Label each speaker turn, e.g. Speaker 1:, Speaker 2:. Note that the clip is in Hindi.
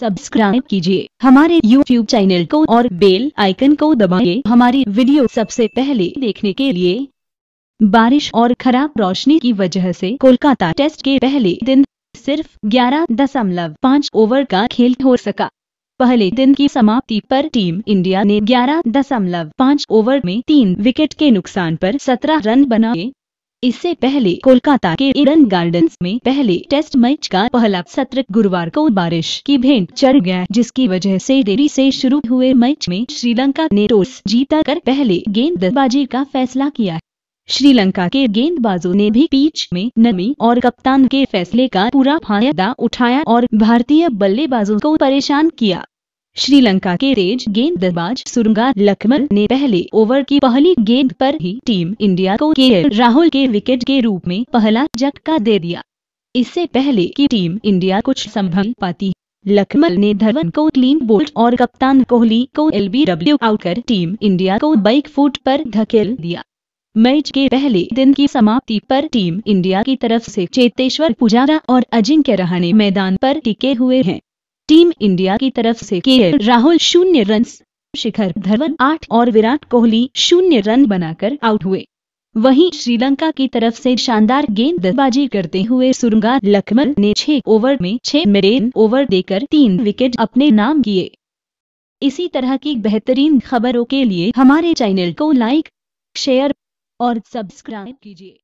Speaker 1: सब्सक्राइब कीजिए हमारे YouTube चैनल को और बेल आइकन को दबाइए हमारी वीडियो सबसे पहले देखने के लिए बारिश और खराब रोशनी की वजह से कोलकाता टेस्ट के पहले दिन सिर्फ ग्यारह दशमलव पाँच ओवर का खेल हो सका पहले दिन की समाप्ति पर टीम इंडिया ने ग्यारह दशमलव पाँच ओवर में तीन विकेट के नुकसान पर सत्रह रन बनाए इससे पहले कोलकाता के इडन गार्डन्स में पहले टेस्ट मैच का पहला सत्र गुरुवार को बारिश की भेंट चढ़ गया जिसकी वजह से देरी से शुरू हुए मैच में श्रीलंका ने टॉस जीता कर पहले गेंदबाजी का फैसला किया श्रीलंका के गेंदबाजों ने भी पीच में नमी और कप्तान के फैसले का पूरा फायदा उठाया और भारतीय बल्लेबाजों को परेशान किया श्रीलंका के तेज गेंदबाज सुरंगा लक्ष्मण ने पहले ओवर की पहली गेंद पर ही टीम इंडिया को के राहुल के विकेट के रूप में पहला झटका दे दिया इससे पहले की टीम इंडिया कुछ संभल पाती लक्ष्मण ने धवन को क्लीन बोल्ट और कप्तान कोहली को एलबीडब्ल्यू आउट कर टीम इंडिया को बाइक फुट पर धकेल दिया मैच के पहले दिन की समाप्ति पर टीम इंडिया की तरफ से चेतेश्वर पुजारा और अजिंक्य रहाणे मैदान पर टिके हुए हैं टीम इंडिया की तरफ से के राहुल शून्य रन शिखर धवन आठ और विराट कोहली शून्य रन बनाकर आउट हुए वहीं श्रीलंका की तरफ से शानदार गेंदबाजी करते हुए सुरंगा लखमन ने छह ओवर में छह मेरेन ओवर देकर तीन विकेट अपने नाम किए इसी तरह की बेहतरीन खबरों के लिए हमारे चैनल को लाइक शेयर और सब्सक्राइब कीजिए